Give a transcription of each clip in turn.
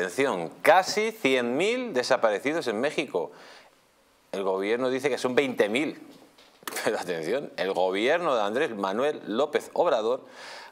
Atención, casi 100.000 desaparecidos en México. El gobierno dice que son 20.000. Pero atención, el gobierno de Andrés Manuel López Obrador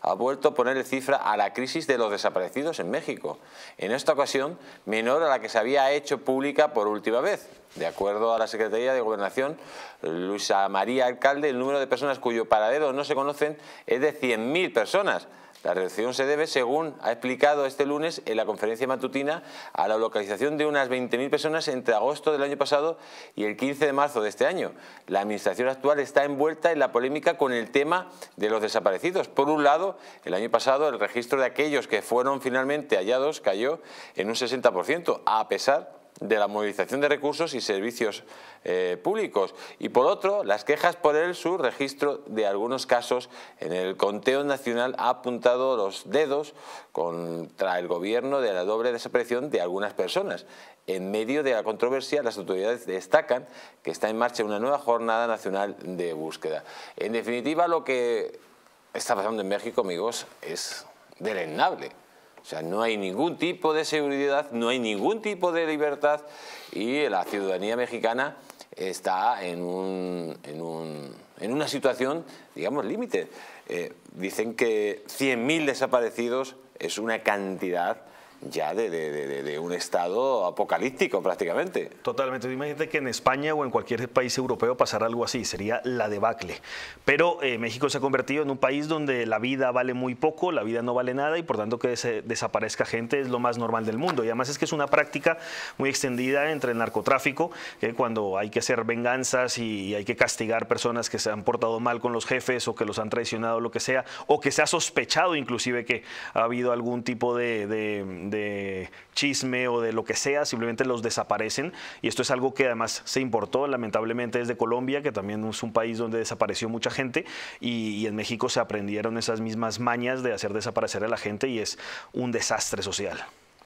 ha vuelto a poner la cifra a la crisis de los desaparecidos en México. En esta ocasión, menor a la que se había hecho pública por última vez. De acuerdo a la Secretaría de Gobernación, Luisa María Alcalde, el número de personas cuyo paradero no se conocen es de 100.000 personas. La reducción se debe, según ha explicado este lunes en la conferencia matutina, a la localización de unas 20.000 personas entre agosto del año pasado y el 15 de marzo de este año. La administración actual está envuelta en la polémica con el tema de los desaparecidos. Por un lado, el año pasado el registro de aquellos que fueron finalmente hallados cayó en un 60%, a pesar de la movilización de recursos y servicios eh, públicos. Y por otro, las quejas por el subregistro de algunos casos en el conteo nacional ha apuntado los dedos contra el gobierno de la doble desaparición de algunas personas. En medio de la controversia, las autoridades destacan que está en marcha una nueva jornada nacional de búsqueda. En definitiva, lo que está pasando en México, amigos, es delenable. O sea, no hay ningún tipo de seguridad, no hay ningún tipo de libertad y la ciudadanía mexicana está en, un, en, un, en una situación, digamos, límite. Eh, dicen que 100.000 desaparecidos es una cantidad ya de, un estado apocalíptico prácticamente. Totalmente. Imagínate que en España o en cualquier país europeo pasara algo así, sería la debacle. Pero eh, México se ha convertido en un país donde la vida vale muy poco, la vida no vale nada y por tanto que desaparezca gente es lo más normal del mundo. Y además es que es una práctica muy extendida entre el narcotráfico, que cuando hay que hacer venganzas y hay que castigar personas que se han portado mal con los jefes o que los han traicionado, lo que sea, o que se ha sospechado inclusive que ha habido algún tipo de de chisme o de lo que sea, simplemente los desaparecen. Y esto es algo que además se importó lamentablemente desde Colombia, que también es un país donde desapareció mucha gente, y, y en México se aprendieron esas mismas mañas de hacer desaparecer a la gente y es un desastre social.